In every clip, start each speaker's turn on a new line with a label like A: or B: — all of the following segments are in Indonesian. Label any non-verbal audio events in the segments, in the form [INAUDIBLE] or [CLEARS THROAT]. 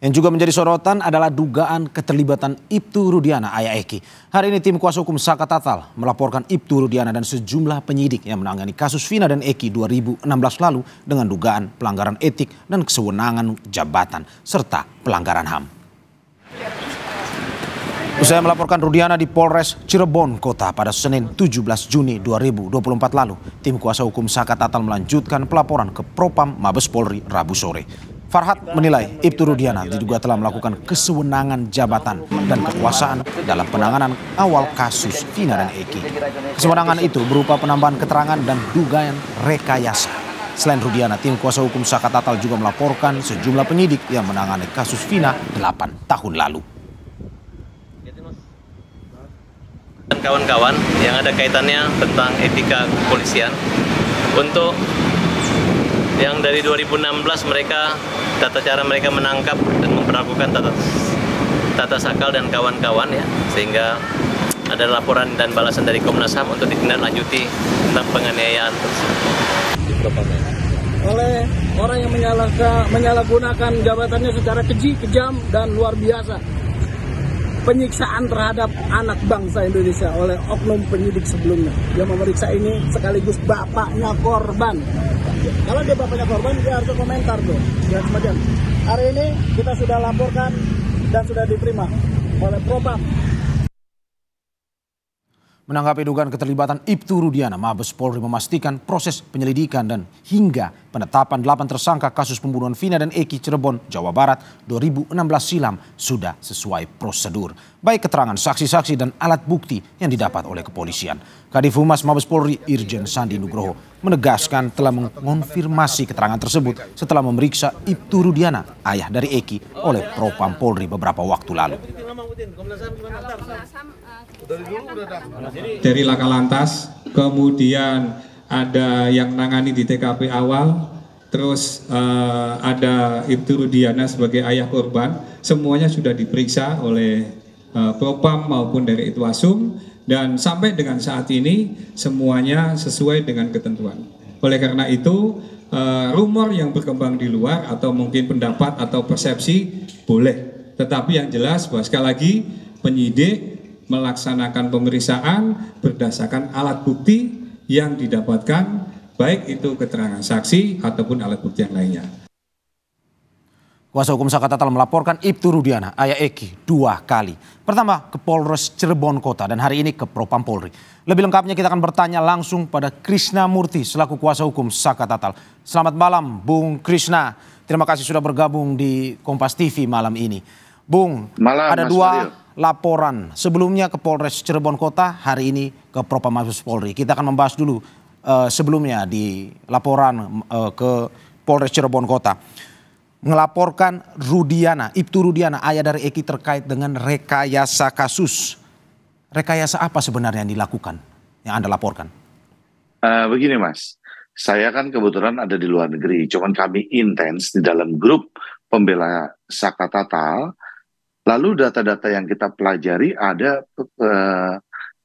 A: Yang juga menjadi sorotan adalah dugaan keterlibatan Ibtu Rudiana ayah Eki. Hari ini tim kuasa hukum Saka Tatal melaporkan Ibtu Rudiana dan sejumlah penyidik yang menangani kasus Vina dan Eki 2016 lalu dengan dugaan pelanggaran etik dan kesewenangan jabatan serta pelanggaran HAM. Usai melaporkan Rudiana di Polres Cirebon Kota pada Senin 17 Juni 2024 lalu, tim kuasa hukum Saka Tatal melanjutkan pelaporan ke Propam Mabes Polri Rabu sore. Farhat menilai Ibtu Rudiana diduga telah melakukan kesewenangan jabatan dan kekuasaan dalam penanganan awal kasus Vina dan Eki. Kesewenangan itu berupa penambahan keterangan dan dugaan rekayasa. Selain Rudiana, tim kuasa hukum Saka Tatal juga melaporkan sejumlah penyidik yang menangani kasus Vina 8 tahun lalu.
B: kawan-kawan yang ada kaitannya tentang etika kepolisian untuk yang dari 2016 mereka tata cara mereka menangkap dan memperlakukan tata tata sakal dan kawan-kawan ya sehingga ada laporan dan balasan dari Komnas HAM untuk ditindaklanjuti tentang penganiayaan
A: Oleh orang yang menyalahkan, menyalahgunakan jabatannya secara keji, kejam, dan luar biasa. Penyiksaan terhadap anak bangsa Indonesia oleh oknum penyidik sebelumnya. Yang memeriksa ini sekaligus bapaknya korban kalau dia bapaknya korban dia harus komentar tuh Dan semacam hari ini kita sudah laporkan dan sudah diterima oleh propam Menanggapi dugaan keterlibatan Ibtu Rudiana, Mabes Polri memastikan proses penyelidikan dan hingga penetapan 8 tersangka kasus pembunuhan Vina dan Eki Cirebon, Jawa Barat 2016 silam sudah sesuai prosedur. Baik keterangan saksi-saksi dan alat bukti yang didapat oleh kepolisian. Kadif Humas Mabes Polri Irjen Sandi Nugroho menegaskan telah mengonfirmasi keterangan tersebut setelah memeriksa Ibtu Rudiana, ayah dari Eki, oleh Propam Polri beberapa waktu lalu
B: dari laka lantas kemudian ada yang nangani di TKP awal terus uh, ada Ibtu Rudiana sebagai ayah korban semuanya sudah diperiksa oleh uh, Propam maupun dari Itwasum dan sampai dengan saat ini semuanya sesuai dengan ketentuan oleh karena itu uh, rumor yang berkembang di luar atau mungkin pendapat atau persepsi boleh tetapi yang jelas bahwa sekali lagi penyidik melaksanakan pemeriksaan berdasarkan alat bukti yang didapatkan baik itu keterangan saksi ataupun alat bukti yang lainnya. Kuasa hukum Sakata
A: telah melaporkan Ibtu Rudiana, Ayah Eki, dua kali. Pertama ke Polres Cirebon Kota dan hari ini ke Propam Polri. Lebih lengkapnya kita akan bertanya langsung pada Krishna Murti selaku kuasa hukum Sakatatal. Selamat malam Bung Krishna. Terima kasih sudah bergabung di Kompas TV malam ini. Bung, malam, ada Mas dua Mario laporan sebelumnya ke Polres Cirebon Kota, hari ini ke Propam Mabes Polri. Kita akan membahas dulu uh, sebelumnya di laporan uh, ke Polres Cirebon Kota. Melaporkan Rudiana, Ibtu Rudiana, ayah dari Eki terkait dengan rekayasa kasus. Rekayasa apa sebenarnya yang dilakukan, yang Anda laporkan?
B: Uh, begini mas, saya kan kebetulan ada di luar negeri, cuman kami intens di dalam grup pembela Saka Tatal, Lalu data-data yang kita pelajari ada uh,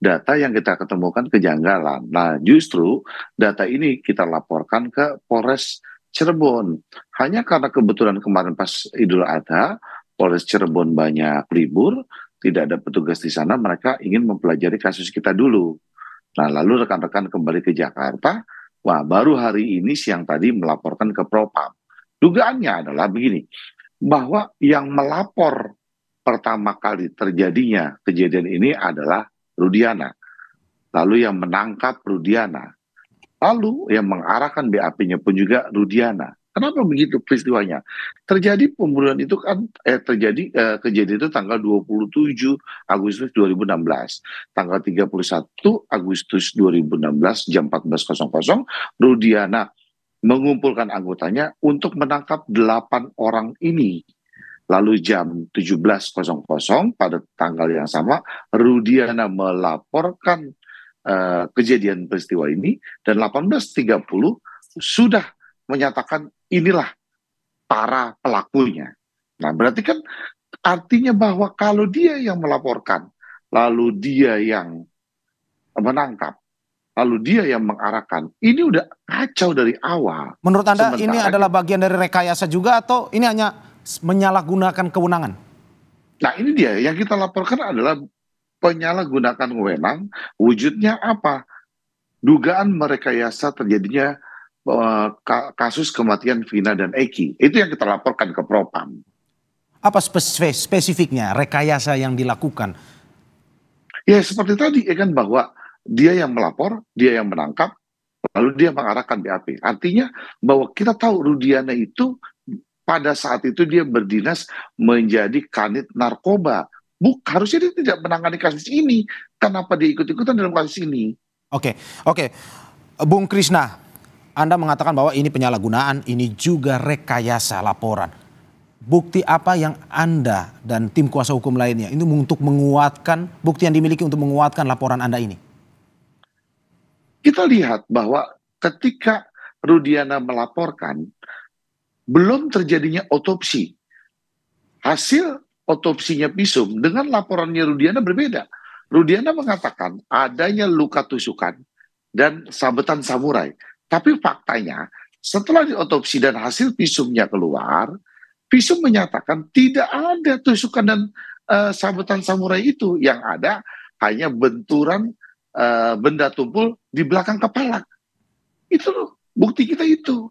B: data yang kita ketemukan kejanggalan. Nah, justru data ini kita laporkan ke Polres Cirebon. Hanya karena kebetulan kemarin pas Idul Adha, Polres Cirebon banyak libur, tidak ada petugas di sana, mereka ingin mempelajari kasus kita dulu. Nah, lalu rekan-rekan kembali ke Jakarta, wah baru hari ini siang tadi melaporkan ke Propam. Dugaannya adalah begini, bahwa yang melapor pertama kali terjadinya kejadian ini adalah Rudiana. Lalu yang menangkap Rudiana. Lalu yang mengarahkan BAP-nya pun juga Rudiana. Kenapa begitu peristiwanya? Terjadi pembunuhan itu kan eh terjadi eh, kejadian itu tanggal 27 Agustus 2016. Tanggal 31 Agustus 2016 jam 14.00 Rudiana mengumpulkan anggotanya untuk menangkap 8 orang ini. Lalu jam 17.00 pada tanggal yang sama, Rudiana melaporkan uh, kejadian peristiwa ini dan 18.30 sudah menyatakan inilah para pelakunya. Nah, berarti kan artinya bahwa kalau dia yang melaporkan, lalu dia yang menangkap, lalu dia yang mengarahkan. Ini udah kacau dari awal. Menurut Anda Sementara ini adalah
A: bagian dari rekayasa juga atau ini hanya menyalahgunakan kewenangan?
B: Nah ini dia yang kita laporkan adalah penyalahgunakan wewenang wujudnya apa? Dugaan merekayasa terjadinya uh, kasus kematian Vina dan Eki. Itu yang kita laporkan ke Propam.
A: Apa spesifiknya rekayasa yang dilakukan?
B: Ya seperti tadi ya kan bahwa dia yang melapor, dia yang menangkap, lalu dia mengarahkan BAP. Artinya bahwa kita tahu Rudiana itu pada saat itu dia berdinas menjadi kanit narkoba. Buk, harusnya dia tidak menangani kasus ini. Kenapa dia ikut-ikutan dalam kasus ini? Oke, oke. Bung Krishna, Anda
A: mengatakan bahwa ini penyalahgunaan, ini juga rekayasa laporan. Bukti apa yang Anda dan tim kuasa hukum lainnya itu untuk menguatkan bukti yang dimiliki untuk menguatkan
B: laporan Anda ini? Kita lihat bahwa ketika Rudiana melaporkan, belum terjadinya otopsi. Hasil otopsinya Pisum dengan laporannya Rudiana berbeda. Rudiana mengatakan adanya luka tusukan dan sabetan samurai. Tapi faktanya setelah diotopsi dan hasil pisumnya keluar, pisum menyatakan tidak ada tusukan dan uh, sabetan samurai itu. Yang ada hanya benturan uh, benda tumpul di belakang kepala. Itu loh, bukti kita itu.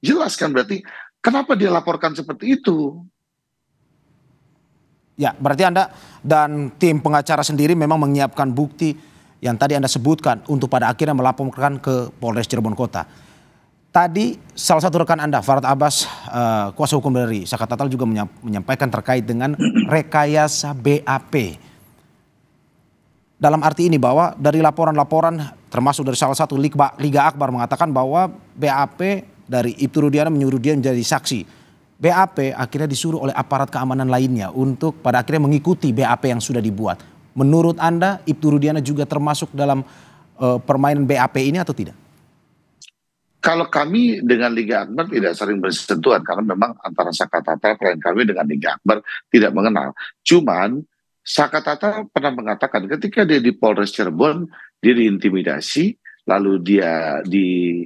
B: Jelas kan berarti Kenapa dia laporkan seperti itu?
A: Ya, berarti Anda dan tim pengacara sendiri memang menyiapkan bukti yang tadi Anda sebutkan untuk pada akhirnya melaporkan ke Polres Cirebon Kota. Tadi salah satu rekan Anda, Farad Abbas, uh, kuasa hukum dari Saka Tatal juga menyampaikan terkait dengan rekayasa BAP. Dalam arti ini bahwa dari laporan-laporan termasuk dari salah satu Liga Akbar mengatakan bahwa BAP dari Ibtu Rudiana menyuruh dia menjadi saksi. BAP akhirnya disuruh oleh aparat keamanan lainnya untuk pada akhirnya mengikuti BAP yang sudah dibuat. Menurut Anda Ibtu Rudiana juga termasuk dalam uh, permainan BAP ini atau tidak?
B: Kalau kami dengan Liga Akbar tidak sering bersentuhan karena memang antara Sakatata klien kami dengan Liga Akbar tidak mengenal. Cuman Sakatata pernah mengatakan ketika dia di Polres Cirebon dia diintimidasi lalu dia di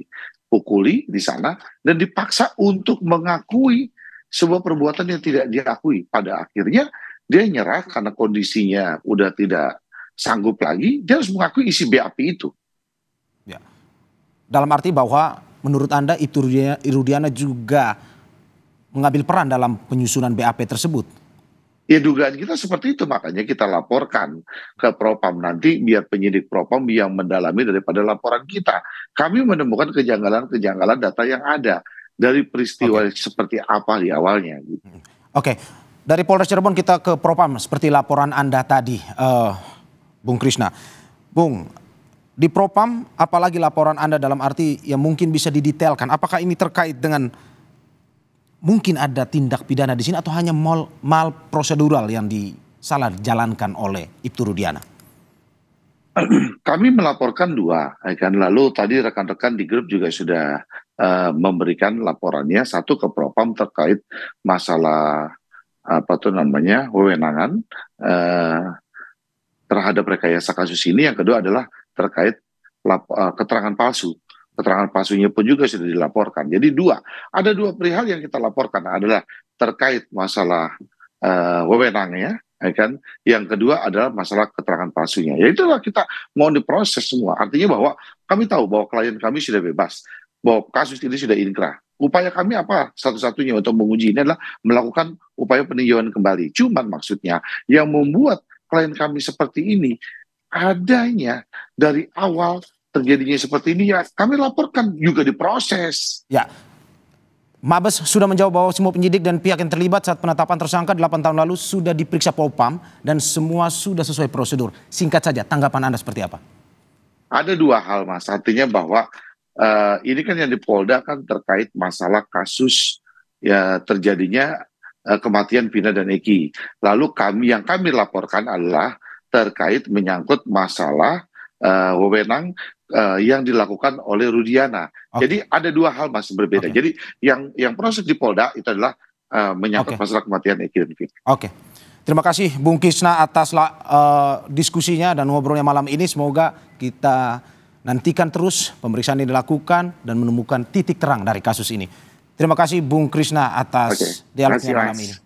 B: dipukuli di sana dan dipaksa untuk mengakui sebuah perbuatan yang tidak diakui. Pada akhirnya dia nyerah karena kondisinya udah tidak sanggup lagi, dia harus mengakui isi BAP itu. Ya. Dalam arti bahwa menurut
A: Anda itu Irudiana juga mengambil peran dalam penyusunan BAP
B: tersebut? Ya dugaan kita seperti itu makanya kita laporkan ke Propam nanti biar penyidik Propam yang mendalami daripada laporan kita. Kami menemukan kejanggalan-kejanggalan data yang ada dari peristiwa okay. seperti apa di awalnya. Gitu. Hmm. Oke,
A: okay. dari Polres Cirebon kita ke Propam seperti laporan anda tadi, uh, Bung Krishna. Bung, di Propam apalagi laporan anda dalam arti yang mungkin bisa didetailkan. Apakah ini terkait dengan mungkin ada tindak pidana di sini atau hanya mal, mal prosedural yang disalah dijalankan oleh Ibtu Rudiana?
B: [CLEARS THROAT] Kami melaporkan dua, kan lalu tadi rekan-rekan di grup juga sudah uh, memberikan laporannya satu ke Propam terkait masalah apa tuh namanya wewenangan uh, terhadap rekayasa kasus ini, yang kedua adalah terkait lap, uh, keterangan palsu keterangan palsunya pun juga sudah dilaporkan. Jadi dua, ada dua perihal yang kita laporkan adalah terkait masalah uh, wewenangnya, ya kan? Yang kedua adalah masalah keterangan palsunya. Ya itulah kita mau diproses semua. Artinya bahwa kami tahu bahwa klien kami sudah bebas, bahwa kasus ini sudah inkrah. Upaya kami apa satu-satunya untuk menguji ini adalah melakukan upaya peninjauan kembali. Cuman maksudnya yang membuat klien kami seperti ini adanya dari awal terjadinya seperti ini ya kami laporkan juga diproses. Ya.
A: Mabes sudah menjawab bahwa semua penyidik dan pihak yang terlibat saat penetapan tersangka 8 tahun lalu sudah diperiksa Polpam dan semua sudah sesuai prosedur. Singkat saja, tanggapan Anda seperti apa?
B: Ada dua hal, Mas. Artinya bahwa uh, ini kan yang di Polda kan terkait masalah kasus ya terjadinya uh, kematian Pina dan Eki. Lalu kami yang kami laporkan adalah terkait menyangkut masalah uh, wewenang uh, yang dilakukan oleh Rudiana. Okay. Jadi ada dua hal mas berbeda. Okay. Jadi yang yang proses di Polda itu adalah uh, menyangkut okay. masalah kematian Eki dan Oke. Okay.
A: Terima kasih Bung Kisna atas uh, diskusinya dan ngobrolnya malam ini. Semoga kita nantikan terus pemeriksaan yang dilakukan dan menemukan titik
B: terang dari kasus ini. Terima kasih Bung Krisna atas okay. dialognya malam ini.